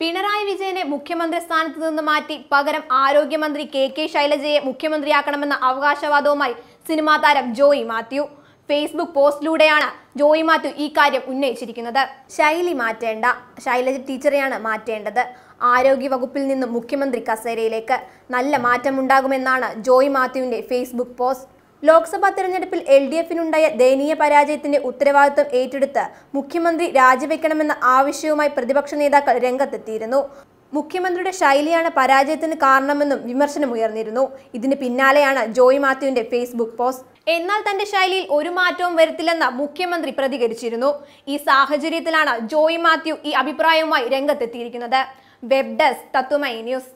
പിണറായി വിജയനെ മുഖ്യമന്ത്രി സ്ഥാനത്ത് നിന്ന് മാറ്റി പകരം ആരോഗ്യമന്ത്രി കെ കെ ശൈലജയെ മുഖ്യമന്ത്രിയാക്കണമെന്ന അവകാശവാദവുമായി സിനിമാ താരം ജോയി മാത്യു ഫേസ്ബുക്ക് പോസ്റ്റിലൂടെയാണ് ജോയി മാത്യു ഈ കാര്യം ഉന്നയിച്ചിരിക്കുന്നത് ശൈലി മാറ്റേണ്ട ശൈലജ ടീച്ചറെയാണ് മാറ്റേണ്ടത് ആരോഗ്യ വകുപ്പിൽ നിന്നും മുഖ്യമന്ത്രി കസേരയിലേക്ക് നല്ല മാറ്റമുണ്ടാകുമെന്നാണ് ജോയി മാത്യുവിന്റെ ഫേസ്ബുക്ക് പോസ്റ്റ് ലോക്സഭാ തെരഞ്ഞെടുപ്പിൽ എൽ ഡി എഫിനുണ്ടായ ദയനീയ പരാജയത്തിന്റെ ഉത്തരവാദിത്വം ഏറ്റെടുത്ത് മുഖ്യമന്ത്രി രാജിവെക്കണമെന്ന ആവശ്യവുമായി പ്രതിപക്ഷ നേതാക്കൾ രംഗത്തെത്തിയിരുന്നു മുഖ്യമന്ത്രിയുടെ ശൈലിയാണ് പരാജയത്തിന് കാരണമെന്നും വിമർശനമുയർന്നിരുന്നു ഇതിന് പിന്നാലെയാണ് ജോയ് മാത്യുവിന്റെ ഫേസ്ബുക്ക് പോസ്റ്റ് എന്നാൽ തന്റെ ശൈലിയിൽ ഒരു മാറ്റവും വരുത്തില്ലെന്ന് മുഖ്യമന്ത്രി പ്രതികരിച്ചിരുന്നു ഈ സാഹചര്യത്തിലാണ് ജോയ് മാത്യു ഈ അഭിപ്രായവുമായി രംഗത്തെത്തിയിരിക്കുന്നത് വെബ് ഡെസ്ക് തത്വമൈ ന്യൂസ്